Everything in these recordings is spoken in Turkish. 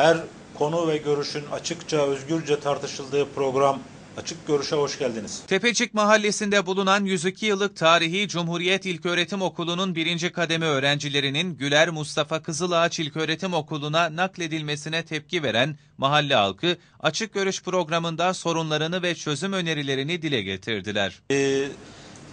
Her konu ve görüşün açıkça, özgürce tartışıldığı program Açık Görüş'e hoş geldiniz. Tepecik Mahallesi'nde bulunan 102 yıllık tarihi Cumhuriyet İlköğretim Okulu'nun birinci kademe öğrencilerinin Güler Mustafa Kızılağaç İlköğretim Okulu'na nakledilmesine tepki veren mahalle halkı Açık Görüş programında sorunlarını ve çözüm önerilerini dile getirdiler. Ee,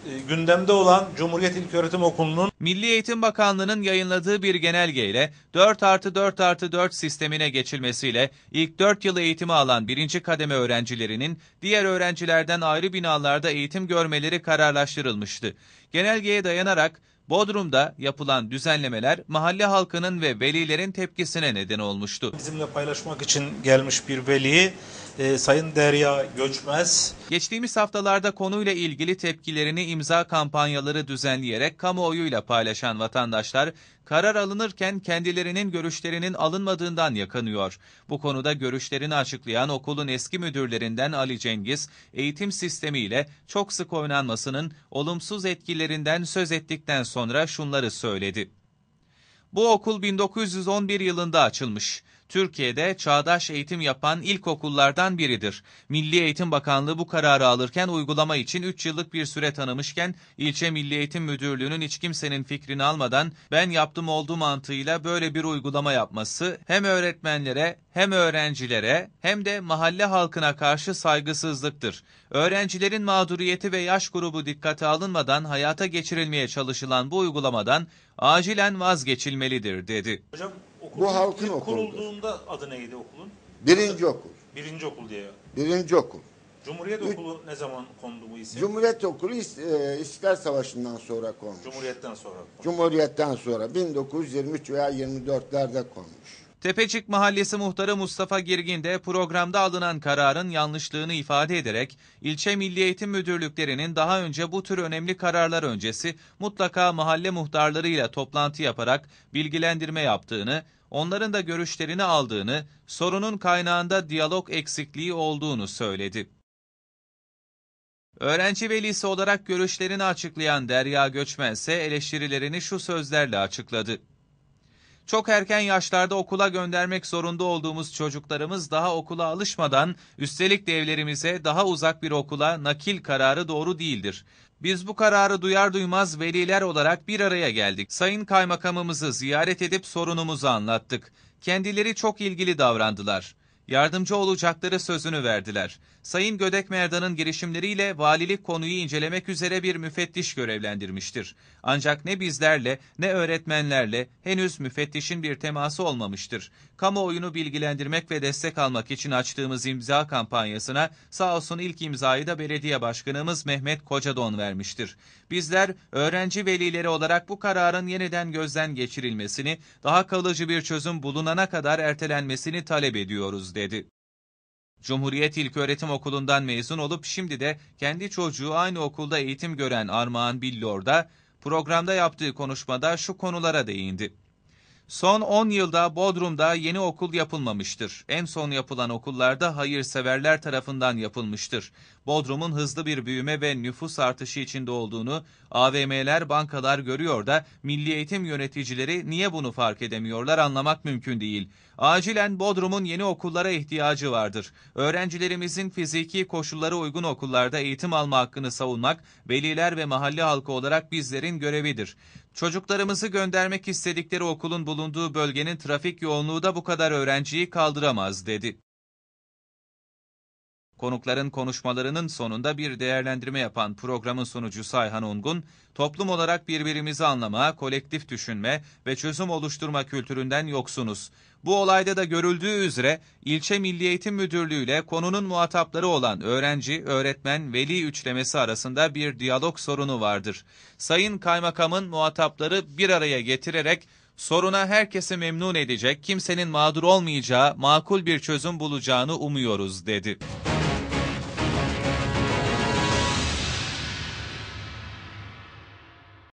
e, gündemde olan Cumhuriyet İlköğretim Okulu'nun Milli Eğitim Bakanlığı'nın yayınladığı bir genelgeyle 4 artı 4 artı 4 sistemine geçilmesiyle ilk 4 yılı eğitimi alan birinci kademe öğrencilerinin diğer öğrencilerden ayrı binalarda eğitim görmeleri kararlaştırılmıştı. Genelgeye dayanarak Bodrum'da yapılan düzenlemeler mahalle halkının ve velilerin tepkisine neden olmuştu. Bizimle paylaşmak için gelmiş bir veli e, Sayın Derya Göçmez. Geçtiğimiz haftalarda konuyla ilgili tepkilerini imza kampanyaları düzenleyerek kamuoyuyla paylaşan vatandaşlar karar alınırken kendilerinin görüşlerinin alınmadığından yakınıyor. Bu konuda görüşlerini açıklayan okulun eski müdürlerinden Ali Cengiz, eğitim sistemiyle çok sık oynanmasının olumsuz etkilerinden söz ettikten sonra sonra şunları söyledi. Bu okul 1911 yılında açılmış. Türkiye'de çağdaş eğitim yapan ilkokullardan biridir. Milli Eğitim Bakanlığı bu kararı alırken uygulama için 3 yıllık bir süre tanımışken ilçe Milli Eğitim Müdürlüğü'nün hiç kimsenin fikrini almadan ben yaptım olduğu mantığıyla böyle bir uygulama yapması hem öğretmenlere hem öğrencilere hem de mahalle halkına karşı saygısızlıktır. Öğrencilerin mağduriyeti ve yaş grubu dikkate alınmadan hayata geçirilmeye çalışılan bu uygulamadan acilen vazgeçilmelidir dedi. Hocam bu halkın okulu. kurulduğunda adı neydi okulun? Birinci okul. Birinci okul diye. Birinci okul. Cumhuriyet Üç, Okulu ne zaman kondu bu isim? Cumhuriyet Okulu e, İstiklal Savaşı'ndan sonra konmuş. Cumhuriyetten sonra. Konmuş. Cumhuriyetten sonra 1923 veya 24'lerde konmuş. Tepecik Mahallesi Muhtarı Mustafa Girgin de programda alınan kararın yanlışlığını ifade ederek ilçe Milli Eğitim Müdürlüklerinin daha önce bu tür önemli kararlar öncesi mutlaka mahalle muhtarlarıyla toplantı yaparak bilgilendirme yaptığını, onların da görüşlerini aldığını, sorunun kaynağında diyalog eksikliği olduğunu söyledi. Öğrenci velisi olarak görüşlerini açıklayan Derya Göçmen ise eleştirilerini şu sözlerle açıkladı. Çok erken yaşlarda okula göndermek zorunda olduğumuz çocuklarımız daha okula alışmadan, üstelik devlerimize daha uzak bir okula nakil kararı doğru değildir. Biz bu kararı duyar duymaz veliler olarak bir araya geldik. Sayın kaymakamımızı ziyaret edip sorunumuzu anlattık. Kendileri çok ilgili davrandılar yardımcı olacakları sözünü verdiler. Sayın Gödek Merdan'ın girişimleriyle valilik konuyu incelemek üzere bir müfettiş görevlendirmiştir. Ancak ne bizlerle ne öğretmenlerle henüz müfettişin bir teması olmamıştır. Kamuoyunu bilgilendirmek ve destek almak için açtığımız imza kampanyasına sağ olsun ilk imzayı da belediye başkanımız Mehmet Kocadon vermiştir. Bizler öğrenci velileri olarak bu kararın yeniden gözden geçirilmesini, daha kalıcı bir çözüm bulunana kadar ertelenmesini talep ediyoruz dedi. Cumhuriyet İlköğretim Okulu'ndan mezun olup şimdi de kendi çocuğu aynı okulda eğitim gören Armağan Billor programda yaptığı konuşmada şu konulara değindi. Son 10 yılda Bodrum'da yeni okul yapılmamıştır. En son yapılan okullarda hayırseverler tarafından yapılmıştır. Bodrum'un hızlı bir büyüme ve nüfus artışı içinde olduğunu AVM'ler, bankalar görüyor da milli eğitim yöneticileri niye bunu fark edemiyorlar anlamak mümkün değil. Acilen Bodrum'un yeni okullara ihtiyacı vardır. Öğrencilerimizin fiziki koşullara uygun okullarda eğitim alma hakkını savunmak, veliler ve mahalle halkı olarak bizlerin görevidir. Çocuklarımızı göndermek istedikleri okulun bu bulunduğu bölgenin trafik yoğunluğu da bu kadar öğrenciyi kaldıramaz dedi. Konukların konuşmalarının sonunda bir değerlendirme yapan programın sunucusu Sayhan Ungun, toplum olarak birbirimizi anlama, kolektif düşünme ve çözüm oluşturma kültüründen yoksunuz. Bu olayda da görüldüğü üzere ilçe Milli Eğitim Müdürlüğü ile konunun muhatapları olan öğrenci, öğretmen, veli üçlemesi arasında bir diyalog sorunu vardır. Sayın Kaymakamın muhatapları bir araya getirerek soruna herkesi memnun edecek, kimsenin mağdur olmayacağı, makul bir çözüm bulacağını umuyoruz dedi.